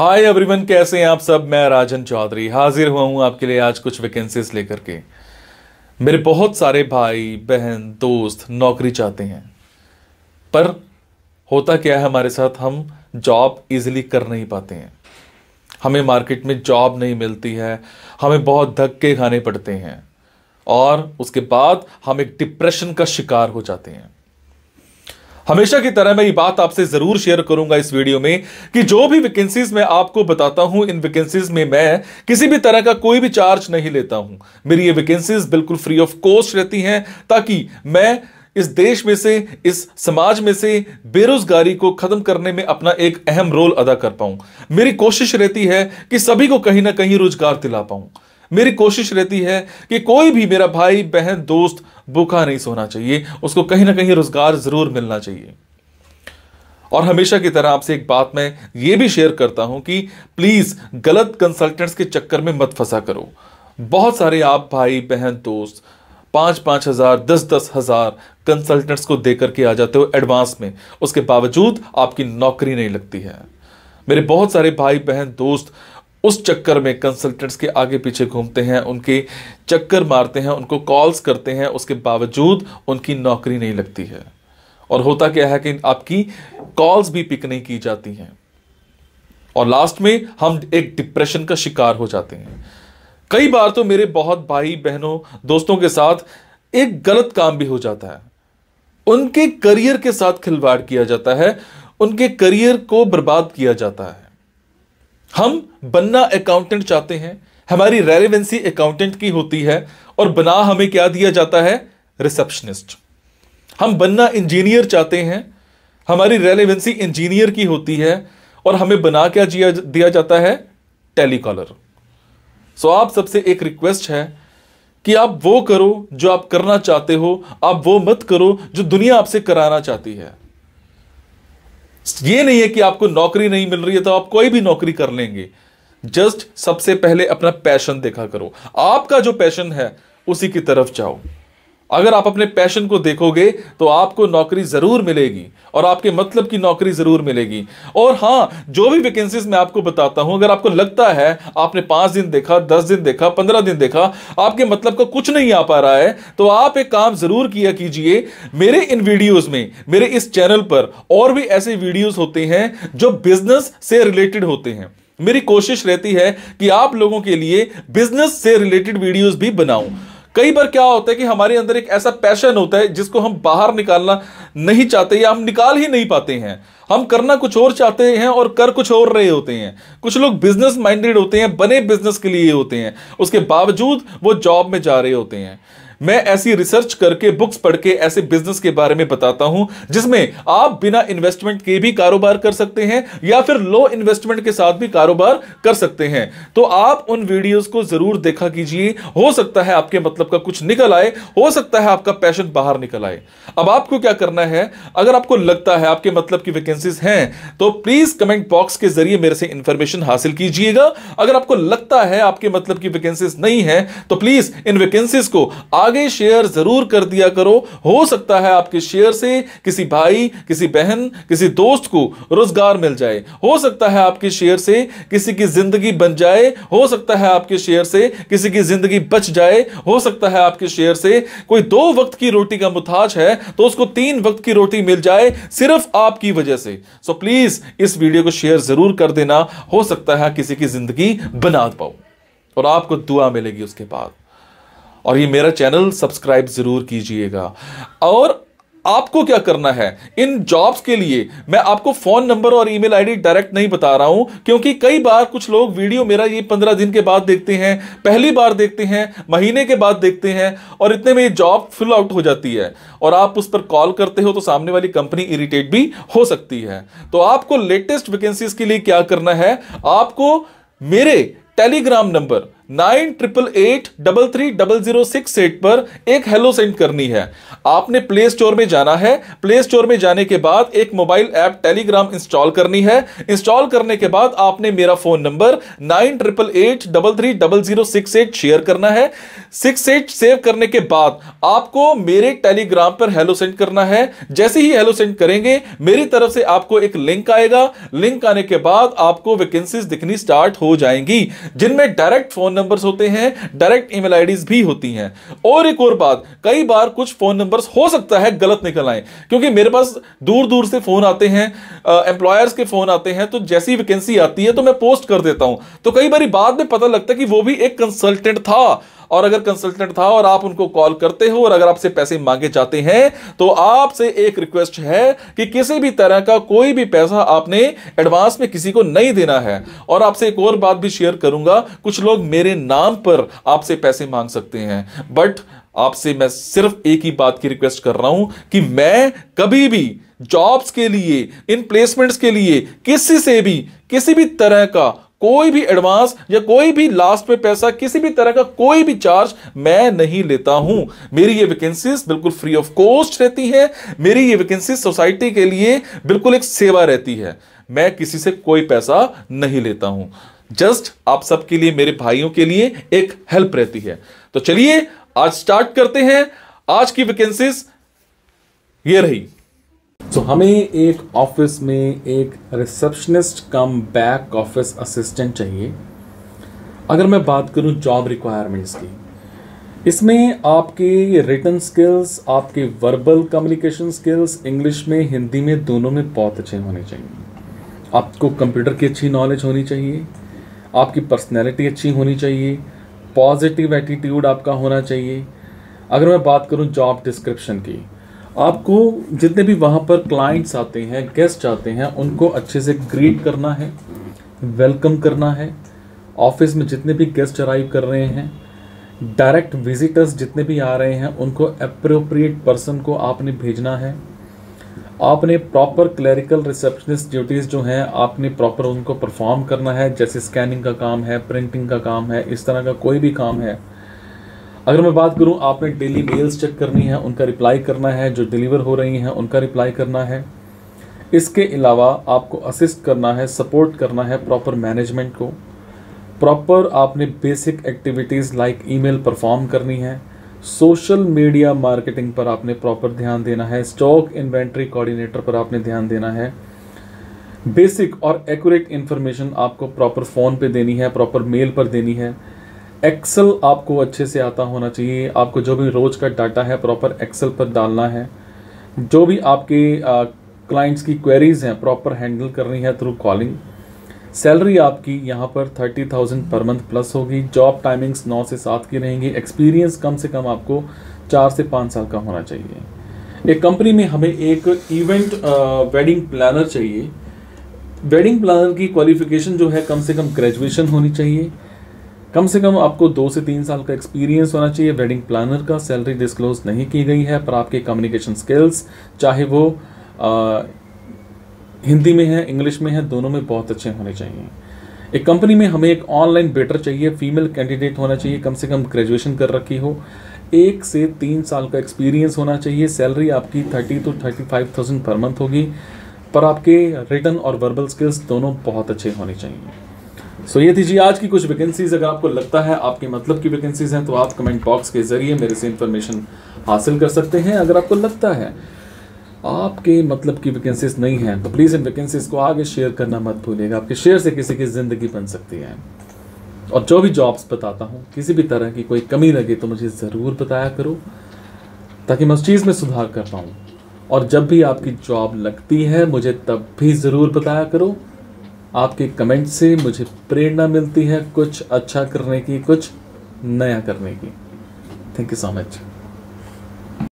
hi everyone कैसे हैं आप सब मैं राजन चौधरी हाजिर हुआ हूं आपके लिए आज कुछ वैकेंसीज लेकर के मेरे बहुत सारे भाई बहन दोस्त नौकरी चाहते हैं पर होता क्या है हमारे साथ हम जॉब इजीली कर नहीं पाते हैं हमें मार्केट में जॉब नहीं मिलती है हमें बहुत धक्के खाने पड़ते हैं और उसके बाद हम एक डिप्रेशन का शिकार हो जाते हैं हमेशा की तरह मैं ये बात आपसे जरूर शेयर करूंगा इस वीडियो में कि जो भी वैकेंसीज मैं आपको बताता हूं इन वैकेंसीज में मैं किसी भी तरह का कोई भी चार्ज नहीं लेता हूं मेरी ये वैकेंसीज बिल्कुल फ्री ऑफ कॉस्ट रहती हैं ताकि मैं इस देश में से इस समाज में से बेरोजगारी को खत्म करने में अपना एक अहम रोल अदा कर पाऊं मेरी कोशिश रहती है कि सभी को कहीं ना कहीं रोजगार दिला पाऊं मेरी कोशिश रहती है कि कोई भी मेरा भाई बहन दोस्त भूखा नहीं सोना चाहिए उसको कहीं ना कहीं रोज़गार ज़रूर मिलना चाहिए और हमेशा की तरह आपसे एक बात मैं ये भी शेयर करता हूं कि प्लीज़ गलत कंसल्टेंट्स के चक्कर में मत फंसा करो बहुत सारे आप भाई बहन दोस्त पांच पांच हज़ार दस दस हज़ार कंसल्टेंट्स को देकर के आ जाते हो एडवांस में उसके बावजूद आपकी नौकरी नहीं लगती है मेरे बहुत सारे भाई बहन दोस्त उस चक्कर में कंसल्टेंट्स के आगे पीछे घूमते हैं उनके चक्कर मारते हैं उनको कॉल्स करते हैं उसके बावजूद उनकी नौकरी नहीं लगती है और होता क्या है कि आपकी कॉल्स भी पिक नहीं की जाती हैं और लास्ट में हम एक डिप्रेशन का शिकार हो जाते हैं कई बार तो मेरे बहुत भाई बहनों दोस्तों के साथ एक गलत काम भी हो जाता है उनके करियर के साथ खिलवाड़ किया जाता है उनके करियर को बर्बाद किया जाता है हम बनना अकाउंटेंट चाहते हैं हमारी रेलिवेंसी अकाउंटेंट की होती है और बना हमें क्या दिया जाता है रिसेप्शनिस्ट हम बनना इंजीनियर चाहते हैं हमारी रेलिवेंसी इंजीनियर की होती है और हमें बना क्या दिया जाता है टेलीकॉलर सो आप सबसे एक रिक्वेस्ट है कि आप वो करो जो आप करना चाहते हो आप वो मत करो जो दुनिया आपसे कराना चाहती है ये नहीं है कि आपको नौकरी नहीं मिल रही है तो आप कोई भी नौकरी कर लेंगे जस्ट सबसे पहले अपना पैशन देखा करो आपका जो पैशन है उसी की तरफ जाओ अगर आप अपने पैशन को देखोगे तो आपको नौकरी ज़रूर मिलेगी और आपके मतलब की नौकरी ज़रूर मिलेगी और हाँ जो भी वैकेंसीज मैं आपको बताता हूं अगर आपको लगता है आपने पांच दिन देखा दस दिन देखा पंद्रह दिन देखा आपके मतलब का कुछ नहीं आ पा रहा है तो आप एक काम ज़रूर किया कीजिए मेरे इन वीडियोज़ में मेरे इस चैनल पर और भी ऐसे वीडियोज़ होते हैं जो बिजनेस से रिलेटेड होते हैं मेरी कोशिश रहती है कि आप लोगों के लिए बिजनेस से रिलेटेड वीडियोज भी बनाऊं कई बार क्या होता है कि हमारे अंदर एक ऐसा पैशन होता है जिसको हम बाहर निकालना नहीं चाहते या हम निकाल ही नहीं पाते हैं हम करना कुछ और चाहते हैं और कर कुछ और रहे होते हैं कुछ लोग बिजनेस माइंडेड होते हैं बने बिजनेस के लिए होते हैं उसके बावजूद वो जॉब में जा रहे होते हैं मैं ऐसी रिसर्च करके बुक्स पढ़ के ऐसे बिजनेस के बारे में बताता हूं जिसमें आप बिना इन्वेस्टमेंट के भी कारोबार कर सकते हैं या फिर लो इन्वेस्टमेंट के साथ भी कारोबार कर सकते हैं तो आप उन वीडियोस को जरूर देखा कीजिए हो सकता है आपके मतलब का कुछ निकल आए हो सकता है आपका पैशन बाहर निकल आए अब आपको क्या करना है अगर आपको लगता है आपके मतलब की वैकेंसीज हैं तो प्लीज कमेंट बॉक्स के जरिए मेरे से इंफॉर्मेशन हासिल कीजिएगा अगर आपको लगता है आपके मतलब की वैकेंसीज नहीं है तो प्लीज इन वैकेंसीज को आगे आगे शेयर जरूर कर दिया करो हो सकता है आपके शेयर से किसी भाई किसी बहन किसी दोस्त को रोजगार मिल जाए हो सकता है आपके शेयर से किसी की जिंदगी बन जाए हो सकता है आपके शेयर से किसी की जिंदगी बच जाए हो सकता है आपके शेयर से कोई दो वक्त की रोटी का मुताज है तो उसको तीन वक्त की रोटी मिल जाए सिर्फ आपकी वजह से सो प्लीज इस वीडियो को शेयर जरूर कर देना हो सकता है किसी की जिंदगी बना पाओ और आपको दुआ मिलेगी उसके बाद और ये मेरा चैनल सब्सक्राइब ज़रूर कीजिएगा और आपको क्या करना है इन जॉब्स के लिए मैं आपको फोन नंबर और ईमेल आईडी डायरेक्ट नहीं बता रहा हूं क्योंकि कई बार कुछ लोग वीडियो मेरा ये पंद्रह दिन के बाद देखते हैं पहली बार देखते हैं महीने के बाद देखते हैं और इतने में ये जॉब फिल आउट हो जाती है और आप उस पर कॉल करते हो तो सामने वाली कंपनी इरिटेट भी हो सकती है तो आपको लेटेस्ट वैकेंसीज के लिए क्या करना है आपको मेरे Telegram number nine triple eight double three double zero six eight पर एक हेलो सेंड करनी है आपने प्ले स्टोर में जाना है प्ले स्टोर में जाने के बाद एक मोबाइल ऐप टेलीग्राम इंस्टॉल करनी है इंस्टॉल करने के बाद आपने मेरा phone number nine triple eight double three double zero six eight share करना है सिक्स एट सेव करने के बाद आपको मेरे टेलीग्राम पर हेलो सेंड करना है जैसे ही हेलो सेंड करेंगे मेरी तरफ से आपको एक लिंक आएगा लिंक आने के बाद आपको वैकेंसीज दिखनी स्टार्ट हो जाएंगी जिनमें डायरेक्ट फोन नंबर्स होते हैं डायरेक्ट ईमेल आईडीज भी होती हैं और एक और बात कई बार कुछ फोन नंबर्स हो सकता है गलत निकल आए क्योंकि मेरे पास दूर दूर से फोन आते हैं एम्प्लॉयर्स के फोन आते हैं तो जैसी वैकेंसी आती है तो मैं पोस्ट कर देता हूं तो कई बार बाद में पता लगता है कि वो भी एक कंसल्टेंट था और अगर कंसल्टेंट था और आप उनको कॉल करते हो और अगर आपसे पैसे मांगे जाते हैं तो आपसे एक रिक्वेस्ट है कि किसी भी तरह का कोई भी पैसा आपने एडवांस में किसी को नहीं देना है और आपसे एक और बात भी शेयर करूंगा कुछ लोग मेरे नाम पर आपसे पैसे मांग सकते हैं बट आपसे मैं सिर्फ एक ही बात की रिक्वेस्ट कर रहा हूं कि मैं कभी भी जॉब्स के लिए इन प्लेसमेंट्स के लिए किसी से भी किसी भी तरह का कोई भी एडवांस या कोई भी लास्ट पे पैसा किसी भी तरह का कोई भी चार्ज मैं नहीं लेता हूं मेरी ये वैकेंसीज बिल्कुल फ्री ऑफ कॉस्ट रहती है मेरी ये वैकेंसी सोसाइटी के लिए बिल्कुल एक सेवा रहती है मैं किसी से कोई पैसा नहीं लेता हूं जस्ट आप सबके लिए मेरे भाइयों के लिए एक हेल्प रहती है तो चलिए आज स्टार्ट करते हैं आज की वैकेंसीज ये रही सो so, हमें एक ऑफिस में एक receptionist cum back office assistant चाहिए अगर मैं बात करूं जॉब रिक्वायरमेंट्स की इसमें आपके रिटर्न स्किल्स आपके वर्बल कम्युनिकेशन स्किल्स इंग्लिश में हिंदी में दोनों में बहुत अच्छे होने चाहिए आपको कंप्यूटर की अच्छी नॉलेज होनी चाहिए आपकी पर्सनैलिटी अच्छी होनी चाहिए पॉजिटिव एटीट्यूड आपका होना चाहिए अगर मैं बात करूं जॉब डिस्क्रिप्शन की आपको जितने भी वहाँ पर क्लाइंट्स आते हैं गेस्ट आते हैं उनको अच्छे से ग्रीट करना है वेलकम करना है ऑफिस में जितने भी गेस्ट अराइव कर रहे हैं डायरेक्ट विजिटर्स जितने भी आ रहे हैं उनको अप्रोप्रिएट पर्सन को आपने भेजना है आपने प्रॉपर क्लरिकल रिसेप्शनिस्ट ड्यूटीज़ जो हैं आपने प्रॉपर उनको परफॉर्म करना है जैसे स्कैनिंग का काम है प्रिंटिंग का काम है इस तरह का कोई भी काम है अगर मैं बात करूं आपने डेली मेल्स चेक करनी है उनका रिप्लाई करना है जो डिलीवर हो रही हैं उनका रिप्लाई करना है इसके अलावा आपको असिस्ट करना है सपोर्ट करना है प्रॉपर मैनेजमेंट को प्रॉपर आपने basic activities like email perform करनी है सोशल मीडिया मार्केटिंग पर आपने प्रॉपर ध्यान देना है स्टॉक इन्वेंट्री कोऑर्डिनेटर पर आपने ध्यान देना है बेसिक और एक्यूरेट इन्फॉर्मेशन आपको प्रॉपर फ़ोन पे देनी है प्रॉपर मेल पर देनी है एक्सेल आपको अच्छे से आता होना चाहिए आपको जो भी रोज का डाटा है प्रॉपर एक्सेल पर डालना है जो भी आपके क्लाइंट्स की क्वेरीज हैं प्रॉपर हैंडल करनी है थ्रू कॉलिंग सैलरी आपकी यहाँ पर thirty thousand per month plus होगी जॉब टाइमिंग्स नौ से सात की रहेंगी एक्सपीरियंस कम से कम आपको चार से पाँच साल का होना चाहिए एक कंपनी में हमें एक इवेंट वेडिंग प्लानर चाहिए वेडिंग प्लानर की क्वालिफिकेशन जो है कम से कम ग्रेजुएशन होनी चाहिए कम से कम आपको दो से तीन साल का एक्सपीरियंस होना चाहिए वेडिंग प्लानर का सैलरी डिस्क्लोज नहीं की गई है पर आपके कम्युनिकेशन स्किल्स चाहे वो आ, हिंदी में है इंग्लिश में है दोनों में बहुत अच्छे होने चाहिए एक कंपनी में हमें एक ऑनलाइन बेटर चाहिए फीमेल कैंडिडेट होना चाहिए कम से कम ग्रेजुएशन कर रखी हो एक से तीन साल का एक्सपीरियंस होना चाहिए सैलरी आपकी thirty two thirty five thousand per month होगी पर आपके रिटर्न और वर्बल स्किल्स दोनों बहुत अच्छे होने चाहिए सो so, ये थी जी आज की कुछ वैकेंसीज अगर आपको लगता है आपके मतलब की वैकेंसीज हैं तो आप कमेंट बॉक्स के ज़रिए मेरे से इन्फॉर्मेशन हासिल कर सकते हैं अगर आपको लगता है आपके मतलब की वैकेंसीज नहीं हैं तो प्लीज़ इन वैकेंसीज को आगे शेयर करना मत भूलिएगा आपके शेयर से किसी की ज़िंदगी बन सकती है और जो भी जॉब्स बताता हूँ किसी भी तरह की कोई कमी लगे तो मुझे ज़रूर बताया करो ताकि मैं उस चीज़ में सुधार कर पाऊँ और जब भी आपकी जॉब लगती है मुझे तब भी ज़रूर बताया करो आपके कमेंट से मुझे प्रेरणा मिलती है कुछ अच्छा करने की कुछ नया करने की थैंक यू सो मच